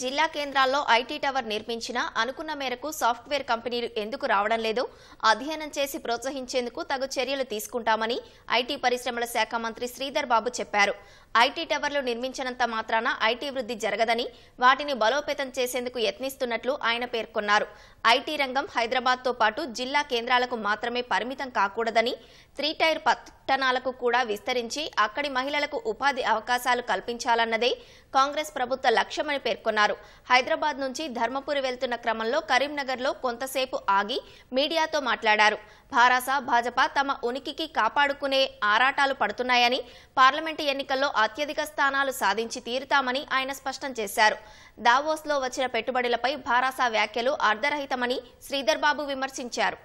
జిల్లా కేంద్రాల్లో IT tower నిర్మించినా అనుకున్న మేరకు సాఫ్ట్వేర్ కంపెనీలు ఎందుకు రావడం లేదు అధ్యయనం చేసి ప్రోత్సహించేందుకు తగు చర్యలు తీసుకుంటామని ఐటీ పరిశ్రమల శాఖ మంత్రి శ్రీధర్ బాబు చెప్పారు ఐటీ టవర్లు నిర్మించినంత మాత్రాన ఐటీ వృద్ధి జరగదని వాటిని బలోపేతం చేసేందుకు యత్నిస్తున్నట్లు ఆయన పేర్కొన్నారు ఐటీ రంగం హైదరాబాద్తో పాటు జిల్లా కేంద్రాలకు మాత్రమే పరిమితం కాకూడదని త్రీ టైర్ పట్టణాలకు కూడా విస్తరించి అక్కడి మహిళలకు ఉపాధి అవకాశాలు కల్పించాలన్నదే కాంగ్రెస్ ప్రభుత్వ లక్ష్యమని పేర్కొన్నారు హైదరాబాద్ నుంచి ధర్మపురి వెళ్తున్న క్రమంలో కరీంనగర్లో కొంతసేపు ఆగి మీడియాతో మాట్లాడారు భారాస భాజపా తమ ఉనికికి కాపాడుకునే ఆరాటాలు పడుతున్నాయని పార్లమెంటు ఎన్నికల్లో అత్యధిక స్థానాలు సాధించి తీరుతామని ఆయన స్పష్టం చేశారు దావోస్లో వచ్చిన పెట్టుబడులపై భారాసా వ్యాఖ్యలు అర్ధరహితమని శ్రీధర్బాబు విమర్శించారు